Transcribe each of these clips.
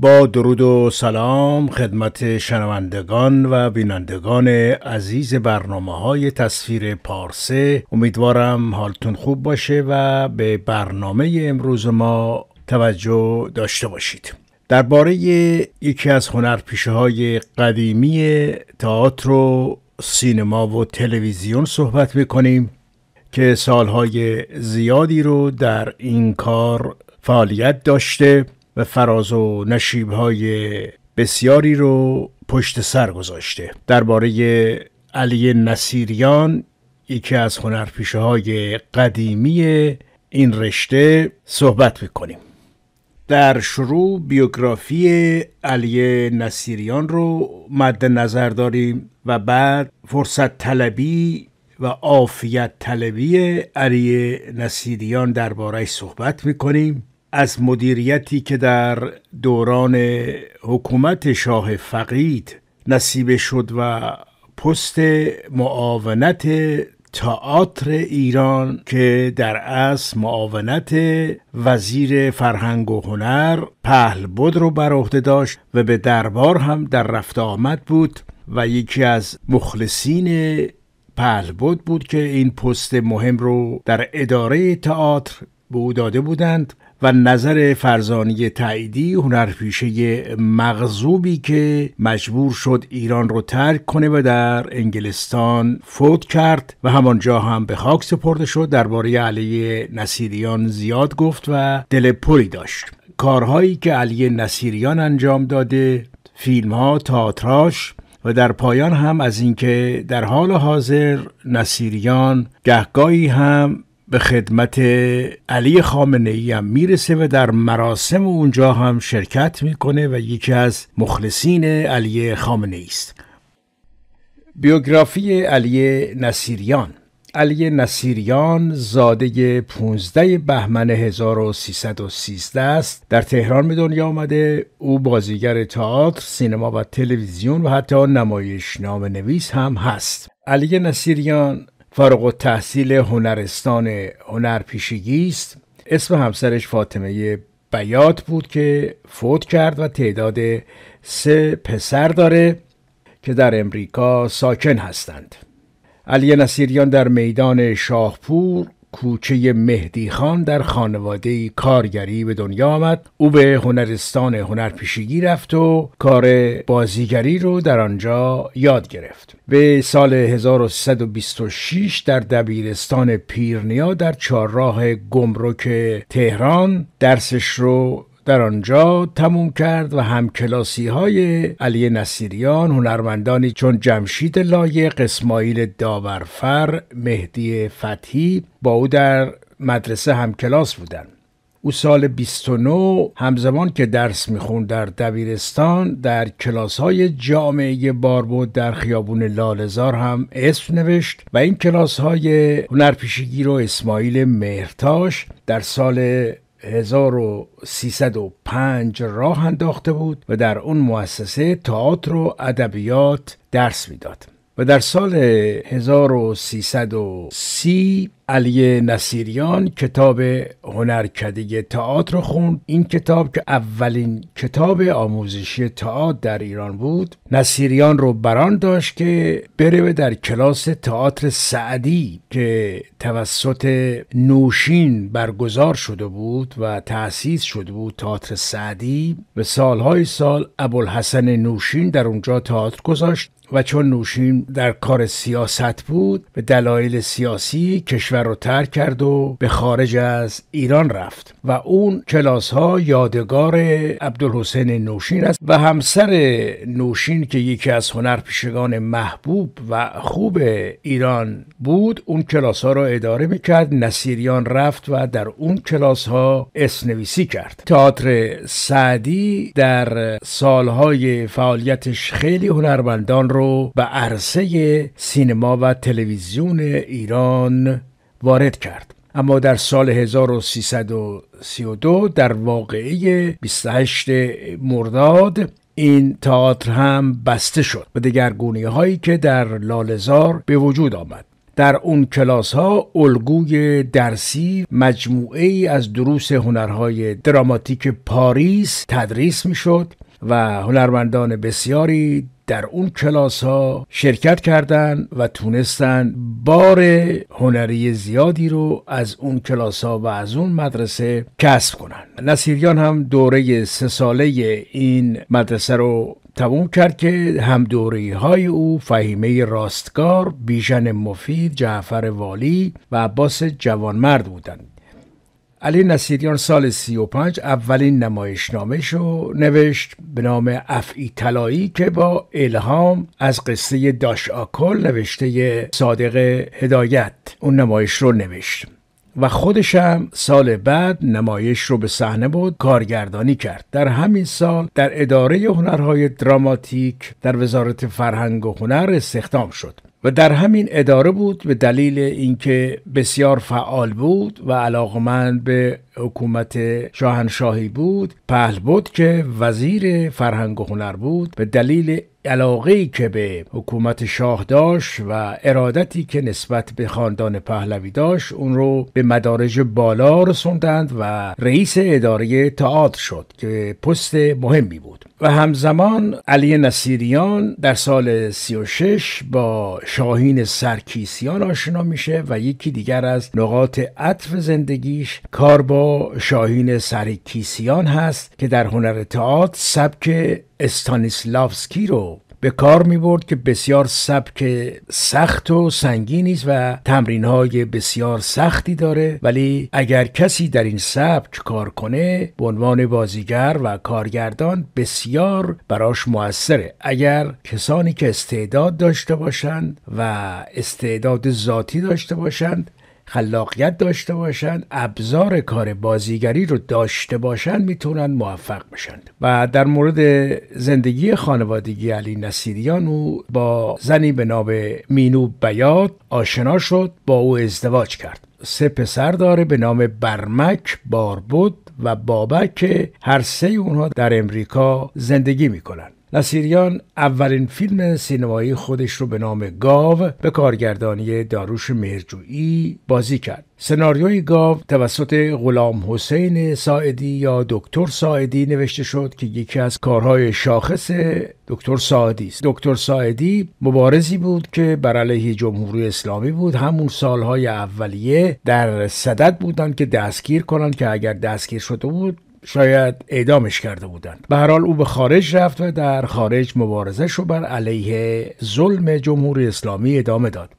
با درود و سلام خدمت شنوندگان و بینندگان عزیز برنامه های تصویر پارسه امیدوارم حالتون خوب باشه و به برنامه امروز ما توجه داشته باشید درباره یکی از هنرپیشه های قدیمی تئاتر و سینما و تلویزیون صحبت میکنیم که سالهای زیادی رو در این کار فعالیت داشته فراز و های بسیاری رو پشت سر گذاشته درباره علی نصیریان یکی از هنرپیشه های قدیمی این رشته صحبت میکنیم در شروع بیوگرافی علی نصیریان رو مد نظر داریم و بعد فرصت طلبی و آفیت طلبی علی نصیریان درباره صحبت میکنیم از مدیریتی که در دوران حکومت شاه فقید نصیب شد و پست معاونت تئاتر ایران که در اصل معاونت وزیر فرهنگ و هنر پهل بود رو بر عهده داشت و به دربار هم در رفت آمد بود و یکی از مخلصین پهل بود بود که این پست مهم رو در اداره تئاتر به او داده بودند و نظر فرزانی تعییدی هنرپیشه مغزوبی که مجبور شد ایران رو ترک کنه و در انگلستان فوت کرد و همانجا هم به خاک سپرده شد درباره علی نصیریان زیاد گفت و دل پری داشت کارهایی که علی نصیریان انجام داده فیلم ها تاتراش و در پایان هم از اینکه در حال حاضر نصیریان گهگاهی هم به خدمت علی خامنه ای هم میرسه و در مراسم اونجا هم شرکت میکنه و یکی از مخلصین علی خامنه است بیوگرافی علی نصیریان علی نصیریان زاده 15 بهمن 1313 است در تهران به دنیا آمده او بازیگر تئاتر، سینما و تلویزیون و حتی نمایش نام نویس هم هست علی نصیریان فارغ تحصیل هنرستان هنرپیشگی است اسم همسرش فاطمه بیات بود که فوت کرد و تعداد سه پسر داره که در امریکا ساکن هستند علی نصیریان در میدان شاهپور کوچه مهدی خان در خانواده کارگری به دنیا آمد او به هنرستان هنرپیشگی رفت و کار بازیگری رو در آنجا یاد گرفت به سال 1126 در دبیرستان پیرنیا در چهارراه گمرک تهران درسش رو در آنجا تموم کرد و هم کلاسی های علی نصیریان هنرمندانی چون جمشید لایق اسماعیل داورفر مهدی فتحی با او در مدرسه همکلاس بودن. او سال 29 همزمان که درس میخوند در دبیرستان در کلاس های جامعه باربود در خیابون لالزار هم اسم نوشت و این کلاس های هنرپیشگی رو اسماعیل مهرتاش در سال 1305 راه انداخته بود و در اون مؤسسه تئاتر و ادبیات درس میداد و در سال 1330 علی نصیریان کتاب هنرکده تئاتر رو خوند این کتاب که اولین کتاب آموزشی تئاتر در ایران بود نصیریان رو بران داشت که بره در کلاس تئاتر سعدی که توسط نوشین برگزار شده بود و تأسیس شده بود تئاتر سعدی به سالهای سال ابوالحسن نوشین در اونجا تئاتر گذاشت و چون نوشین در کار سیاست بود به دلایل سیاسی کشور کشور رو ترک کرد و به خارج از ایران رفت و اون کلاس ها یادگار عبدالحسین نوشین است و همسر نوشین که یکی از هنرپیشگان محبوب و خوب ایران بود اون کلاس ها را اداره میکرد نصیریان رفت و در اون کلاس ها اسنویسی کرد تئاتر سعدی در سالهای فعالیتش خیلی هنرمندان رو به عرصه سینما و تلویزیون ایران وارد کرد اما در سال 1332 در واقعه 28 مرداد این تئاتر هم بسته شد و دگرگونی هایی که در لالزار به وجود آمد در اون کلاس ها الگوی درسی مجموعه ای از دروس هنرهای دراماتیک پاریس تدریس می شد و هنرمندان بسیاری در اون کلاس ها شرکت کردن و تونستن بار هنری زیادی رو از اون کلاس ها و از اون مدرسه کسب کنن نصیریان هم دوره سه ساله این مدرسه رو تموم کرد که هم دوره های او فهیمه راستگار بیژن مفید جعفر والی و عباس جوانمرد بودند علی نصیریان سال 35 اولین نامش رو نوشت به نام افعی طلایی که با الهام از قصه داش آکل نوشته صادق هدایت اون نمایش رو نوشت و خودش هم سال بعد نمایش رو به صحنه بود کارگردانی کرد در همین سال در اداره هنرهای دراماتیک در وزارت فرهنگ و هنر استخدام شد و در همین اداره بود به دلیل اینکه بسیار فعال بود و علاقمند به حکومت شاهنشاهی بود پهل بود که وزیر فرهنگ و هنر بود به دلیل علاقه که به حکومت شاه داشت و ارادتی که نسبت به خاندان پهلوی داشت اون رو به مدارج بالا رسوندند و رئیس اداره تئاتر شد که پست مهمی بود و همزمان علی نصیریان در سال 36 با شاهین سرکیسیان آشنا میشه و یکی دیگر از نقاط عطف زندگیش کار با شاهین سرکیسیان هست که در هنر تئاتر سبک استانیسلافسکی رو به کار می برد که بسیار سبک سخت و سنگینی است و تمرین های بسیار سختی داره ولی اگر کسی در این سبک کار کنه به عنوان بازیگر و کارگردان بسیار براش موثره اگر کسانی که استعداد داشته باشند و استعداد ذاتی داشته باشند خلاقیت داشته باشند ابزار کار بازیگری رو داشته باشند میتونن موفق بشند. و در مورد زندگی خانوادگی علی نصیریان او با زنی به نام مینو بیاد آشنا شد با او ازدواج کرد سه پسر داره به نام برمک باربود و بابک هر سه اونها در امریکا زندگی میکنند. نصیریان اولین فیلم سینمایی خودش رو به نام گاو به کارگردانی داروش مهرجویی بازی کرد سناریوی گاو توسط غلام حسین ساعدی یا دکتر ساعدی نوشته شد که یکی از کارهای شاخص دکتر ساعدی است دکتر ساعدی مبارزی بود که بر علیه جمهوری اسلامی بود همون سالهای اولیه در صدد بودند که دستگیر کنند که اگر دستگیر شده بود شاید اعدامش کرده بودند به حال او به خارج رفت و در خارج مبارزه شو بر علیه ظلم جمهوری اسلامی ادامه داد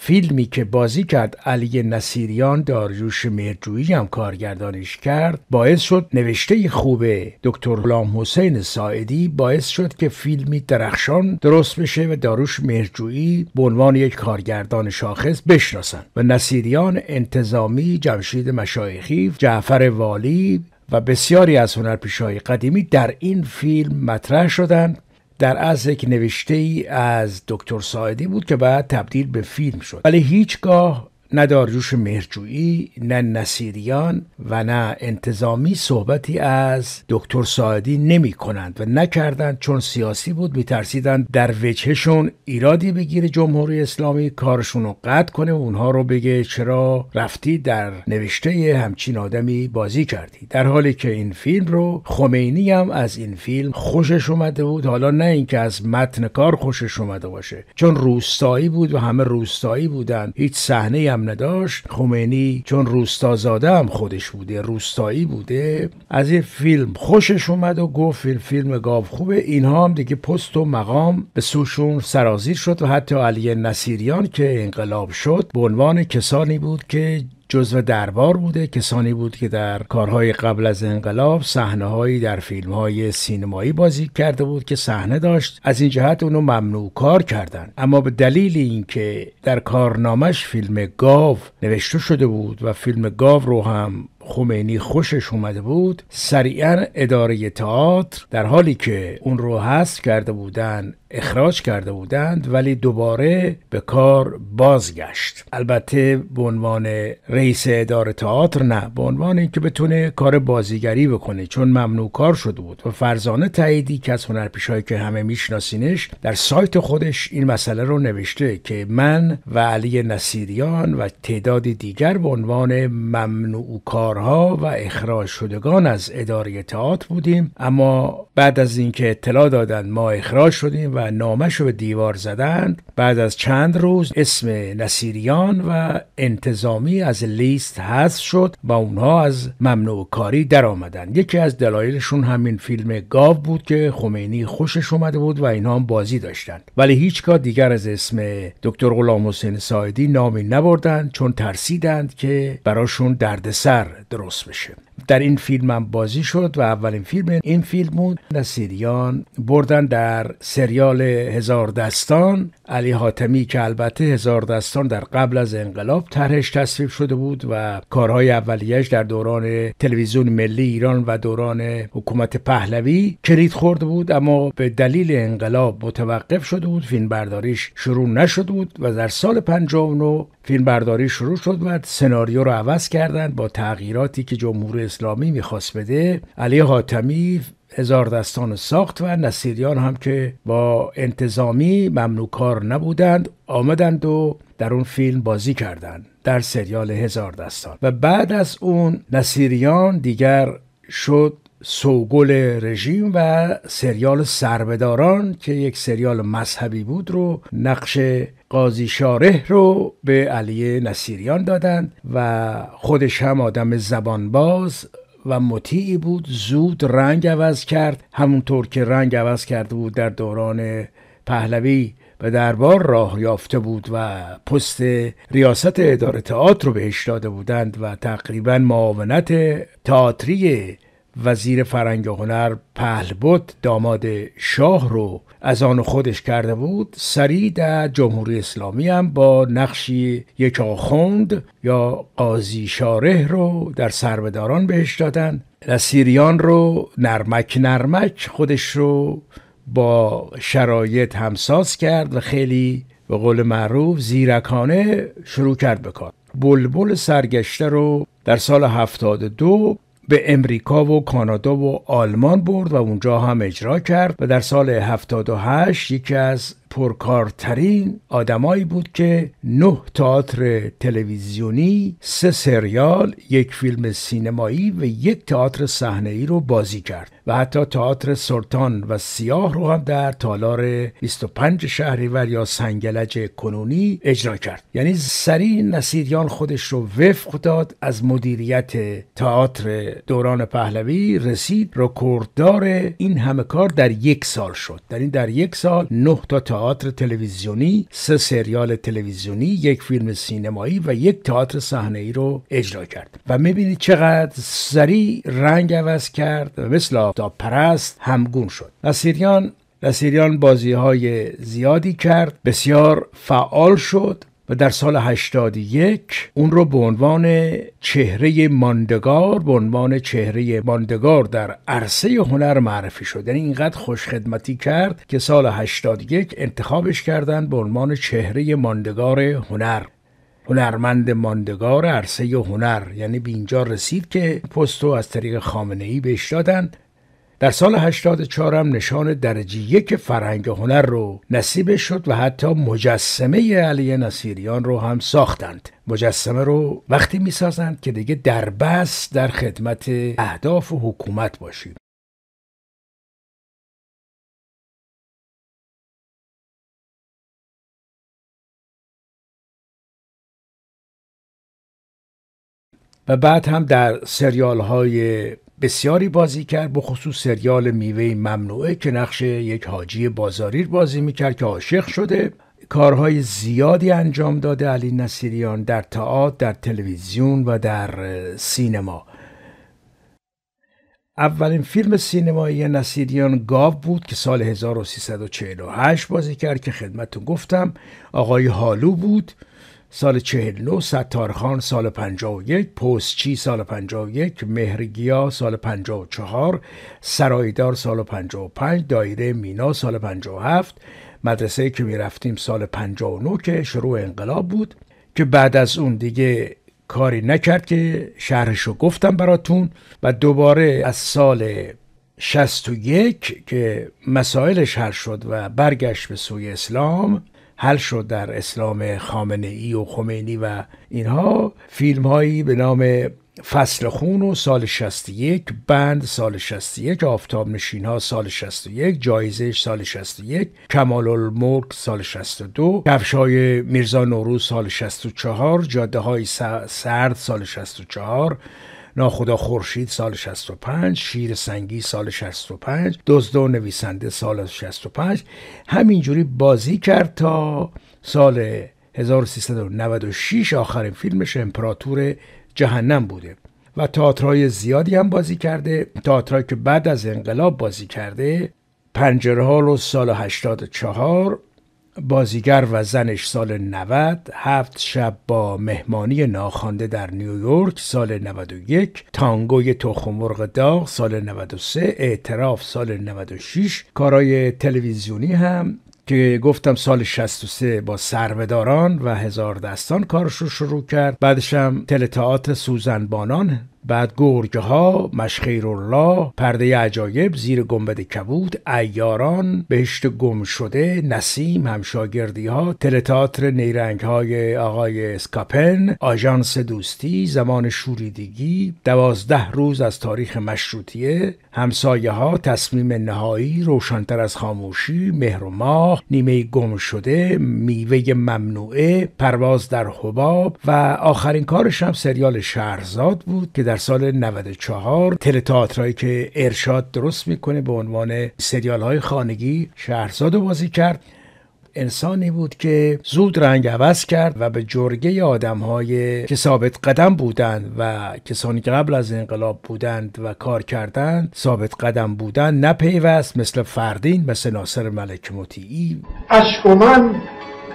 فیلمی که بازی کرد علی نصیریان داریوش مهرجویی هم کارگردانش کرد باعث شد نوشته خوب دکتر غلام حسین ساعدی باعث شد که فیلمی درخشان درست بشه و داروش مهرجویی به عنوان یک کارگردان شاخص بشناسند و نصیریان انتظامی جمشید مشایخی جعفر والی و بسیاری از های قدیمی در این فیلم مطرح شدند در اصل یک نوشته ای از دکتر ساعدی بود که بعد تبدیل به فیلم شد ولی هیچگاه نه داریوش مهرجویی نه نصیریان و نه انتظامی صحبتی از دکتر ساعدی نمی کنند و نکردند چون سیاسی بود میترسیدند در وجهشون ایرادی بگیره جمهوری اسلامی کارشون رو قطع کنه و اونها رو بگه چرا رفتی در نوشته همچین آدمی بازی کردی در حالی که این فیلم رو خمینی هم از این فیلم خوشش اومده بود حالا نه اینکه از متن کار خوشش اومده باشه چون روستایی بود و همه روستایی بودن هیچ صحنه هم نداشت خمینی چون روستازاده هم خودش بوده روستایی بوده از این فیلم خوشش اومد و گفت فیلم فیلم گاو خوبه اینها هم دیگه پست و مقام به سوشون سرازیر شد و حتی علی نصیریان که انقلاب شد به عنوان کسانی بود که جزو دربار بوده کسانی بود که در کارهای قبل از انقلاب صحنه هایی در فیلم های سینمایی بازی کرده بود که صحنه داشت از این جهت اونو ممنوع کار کردند اما به دلیل اینکه در کارنامش فیلم گاو نوشته شده بود و فیلم گاو رو هم خمینی خوشش اومده بود سریعا اداره تئاتر در حالی که اون رو حذف کرده بودن اخراج کرده بودند ولی دوباره به کار بازگشت البته به عنوان رئیس اداره تئاتر نه به عنوان اینکه بتونه کار بازیگری بکنه چون ممنوع کار شده بود و فرزانه تاییدی که از هنرپیشهایی که همه میشناسینش در سایت خودش این مسئله رو نوشته که من و علی نصیریان و تعدادی دیگر به عنوان ممنوع کارها و اخراج شدگان از اداره تئاتر بودیم اما بعد از اینکه اطلاع دادن ما اخراج شدیم و نامش رو به دیوار زدند بعد از چند روز اسم نصیریان و انتظامی از لیست حذف شد و اونها از ممنوع کاری در یکی از دلایلشون همین فیلم گاو بود که خمینی خوشش اومده بود و اینا هم بازی داشتند ولی هیچگاه دیگر از اسم دکتر غلام حسین ساعدی نامی نبردند چون ترسیدند که براشون دردسر درست بشه در این فیلم هم بازی شد و اولین فیلم این فیلم بود نصیریان بردن در سریال هزار دستان علی حاتمی که البته هزار دستان در قبل از انقلاب ترهش تصویب شده بود و کارهای اولیش در دوران تلویزیون ملی ایران و دوران حکومت پهلوی کلید خورده بود اما به دلیل انقلاب متوقف شده بود فیلم برداریش شروع نشده بود و در سال 59 فیلم برداری شروع شد و سناریو رو عوض کردند با تغییراتی که جمهور اسلامی میخواست بده علی حاتمی هزار دستان ساخت و نصیریان هم که با انتظامی ممنوع کار نبودند آمدند و در اون فیلم بازی کردند در سریال هزار دستان و بعد از اون نصیریان دیگر شد سوگل رژیم و سریال سربداران که یک سریال مذهبی بود رو نقش قاضی شاره رو به علی نصیریان دادند و خودش هم آدم زبان باز و مطیعی بود زود رنگ عوض کرد همونطور که رنگ عوض کرده بود در دوران پهلوی به دربار راه یافته بود و پست ریاست اداره تئاتر رو بهش داده بودند و تقریبا معاونت تئاتری وزیر فرنگ و هنر پهلبوت داماد شاه رو از آن خودش کرده بود سری در جمهوری اسلامی هم با نقشی یک آخوند یا قاضی شاره رو در سربداران بهش دادن و سیریان رو نرمک نرمک خودش رو با شرایط همساز کرد و خیلی به قول معروف زیرکانه شروع کرد به کار بلبل سرگشته رو در سال 72 به امریکا و کانادا و آلمان برد و اونجا هم اجرا کرد و در سال 78 یکی از پرکارترین آدمایی بود که نه تئاتر تلویزیونی، سه سریال، یک فیلم سینمایی و یک تئاتر صحنه ای رو بازی کرد و حتی تئاتر سلطان و سیاه رو هم در تالار 25 شهریور یا سنگلج کنونی اجرا کرد یعنی سری نصیریان خودش رو وفق داد از مدیریت تئاتر دوران پهلوی رسید رکورددار این همه کار در یک سال شد در این در یک سال نه تا تئاتر تلویزیونی سه سریال تلویزیونی یک فیلم سینمایی و یک تئاتر صحنه ای رو اجرا کرد و میبینید چقدر سریع رنگ عوض کرد و مثل تا پرست همگون شد نصیریان نصیریان بازی های زیادی کرد بسیار فعال شد و در سال 81 اون رو به عنوان چهره ماندگار به عنوان چهره ماندگار در عرصه هنر معرفی شد یعنی اینقدر خوشخدمتی کرد که سال 81 انتخابش کردند به عنوان چهره ماندگار هنر هنرمند ماندگار عرصه هنر یعنی به اینجا رسید که پستو از طریق خامنه ای بهش دادند. در سال 84 هم نشان درجه یک فرهنگ هنر رو نصیب شد و حتی مجسمه علی نصیریان رو هم ساختند مجسمه رو وقتی میسازند که دیگه در بس در خدمت اهداف و حکومت باشیم و بعد هم در سریال های بسیاری بازی کرد بخصوص سریال میوه ممنوعه که نقش یک حاجی بازاریر بازی میکرد که عاشق شده کارهای زیادی انجام داده علی نصیریان در تئاتر، در تلویزیون و در سینما اولین فیلم سینمایی نصیریان گاو بود که سال 1348 بازی کرد که خدمتون گفتم آقای هالو بود سال 49 ستارخان سال 51 پستچی سال 51 مهرگیا سال 54 سرایدار سال 55 دایره مینا سال 57 مدرسه که می رفتیم سال 59 که شروع انقلاب بود که بعد از اون دیگه کاری نکرد که شهرش رو گفتم براتون و دوباره از سال 61 که مسائلش حل شد و برگشت به سوی اسلام حل شد در اسلام خامنه ای و خمینی و اینها فیلم هایی به نام فصل خون و سال 61 بند سال 61 آفتاب نشین ها سال 61 جایزش سال 61 کمال الملک سال 62 های میرزا نوروز سال 64 جاده های سرد سال 64 ناخدا خورشید سال 65 شیر سنگی سال 65 دزد و نویسنده سال 65 همینجوری بازی کرد تا سال 1396 آخرین فیلمش امپراتور جهنم بوده و تئاترای زیادی هم بازی کرده تئاترایی که بعد از انقلاب بازی کرده پنجره ها سال 84 بازیگر و زنش سال 90 هفت شب با مهمانی ناخوانده در نیویورک سال 91 تانگوی تخم مرغ داغ سال 93 اعتراف سال 96 کارای تلویزیونی هم که گفتم سال 63 با سروداران و هزار دستان کارش رو شروع کرد بعدش هم تلتاعت سوزن بانان بعد گرگه ها مشخیر الله پرده عجایب زیر گنبد کبود ایاران بهشت گم شده نسیم همشاگردی ها تلتاتر نیرنگ های آقای اسکاپن آژانس دوستی زمان شوریدگی دوازده روز از تاریخ مشروطیه همسایه ها تصمیم نهایی روشنتر از خاموشی مهر و ماه نیمه گم شده میوه ممنوعه پرواز در حباب و آخرین کارش هم سریال شهرزاد بود که در سال 94 تئاترایی که ارشاد درست میکنه به عنوان سریال های خانگی شهرزاد بازی کرد انسانی بود که زود رنگ عوض کرد و به جرگه آدم های که ثابت قدم بودند و کسانی که قبل از انقلاب بودند و کار کردند ثابت قدم بودند نپیوست مثل فردین مثل ناصر ملک مطیعی اشک و من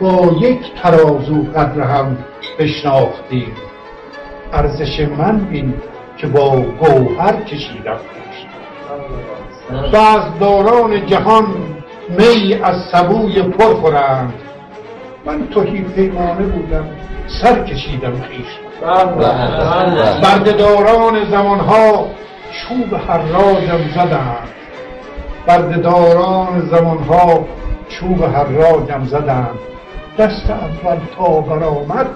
با یک ترازو قدر هم بشناختیم ارزش من بین که با گوهر کشیدم دوران جهان می از سبوی پر خورند من توهی پیمانه بودم سر کشیدم خیش برد زمان ها چوب حراجم زدند برد دوران ها چوب حراجم زدند دست اول تا برآمد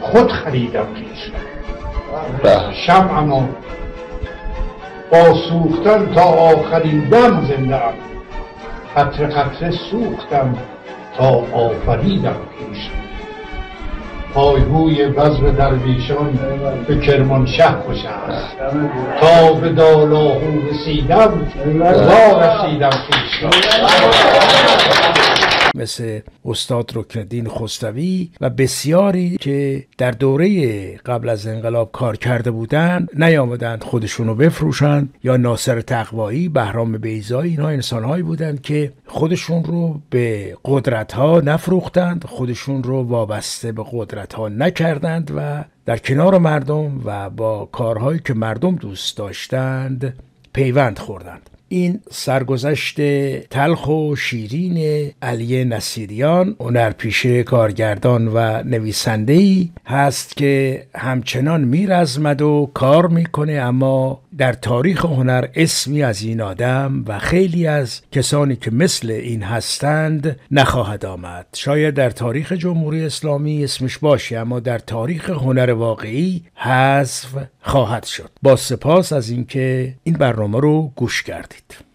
خود خریدم خیش شم اما با سوختن تا آخرین دم زنده ام قطره قطره سوختم تا آفریدم پیش پایگوی بزر درویشان به کرمانشه خوش است تا به دالاهو رسیدم لا رسیدم پیش مثل استاد رکنالدین خستوی و بسیاری که در دوره قبل از انقلاب کار کرده بودند نیامدند خودشونو بفروشند یا ناصر تقوایی بهرام بیزایی اینها انسانهایی بودند که خودشون رو به قدرت ها نفروختند خودشون رو وابسته به قدرت ها نکردند و در کنار مردم و با کارهایی که مردم دوست داشتند پیوند خوردند این سرگذشت تلخ و شیرین علی نصیریان هنرپیشه کارگردان و نویسنده ای هست که همچنان میرزمد و کار میکنه اما در تاریخ هنر اسمی از این آدم و خیلی از کسانی که مثل این هستند نخواهد آمد شاید در تاریخ جمهوری اسلامی اسمش باشه اما در تاریخ هنر واقعی حذف خواهد شد با سپاس از اینکه این برنامه رو گوش کردید